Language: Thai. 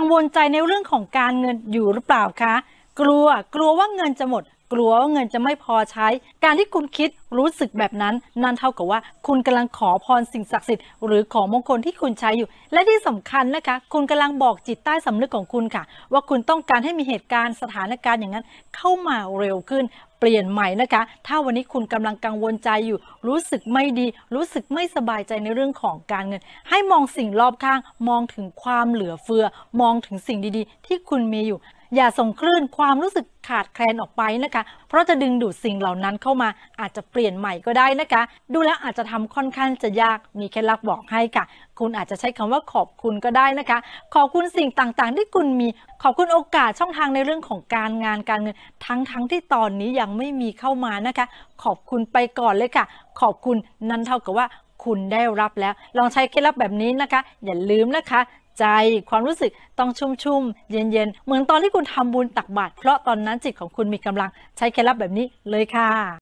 กังวลใจในเรื่องของการเงินอยู่หรือเปล่าคะ กลัวกลัวว่าเงินจะหมดกลัวว่าเงินจะไม่พอใช้การที่คุณคิดรู้สึกแบบนั้น นั่นเท่ากับว่า คุณกำลังขอพรสิ่งศักดิ์สิทธิ์หรือของมงคลที่คุณใช้อยู่ และที่สำคัญนะคะคุณกำลังบอกจิตใต้สำนึกของคุณค่ะ ว่าคุณต้องการให้มีเหตุการณ์ สถานการณ์อย่างนั้น เข้ามาเร็วขึ้นเปลี่ยนใหม่นะคะ ถ้าวันนี้คุณกำลังกังวลใจอยู่ รู้สึกไม่ดี รู้สึกไม่สบายใจในเรื่องของการเงิน ให้มองสิ่งรอบข้าง มองถึงความเหลือเฟือ มองถึงสิ่งดีๆ ที่คุณมีอยู่อย่าส่งคลื่นความรู้สึกขาดแคลนออกไปนะคะ เพราะจะดึงดูดสิ่งเหล่านั้นเข้ามาอาจจะเปลี่ยนใหม่ก็ได้นะคะ ดูแล้ว อาจจะทำค่อนข้างจะยากมีเคล็ดลับบอกให้ค่ะ คุณอาจจะใช้คำว่าขอบคุณก็ได้นะคะ ขอบคุณสิ่งต่างๆที่คุณมีขอบคุณโอกาสช่องทางในเรื่องของการงานการเงิน ทั้งๆทที่ตอนนี้ยังไม่มีเข้ามานะคะ ขอบคุณไปก่อนเลยค่ะขอบคุณนั้นเท่ากับว่า คุณได้รับแล้ว ลองใช้เคล็ดลับแบบนี้นะคะ อย่าลืมนะคะใจความรู้สึกต้องชุ่มชุ่มเย็นเย็นเหมือนตอนที่คุณทำบุญตักบาตรเพราะตอนนั้นจิตของคุณมีกำลังใช้เคล็ดลับแบบนี้เลยค่ะ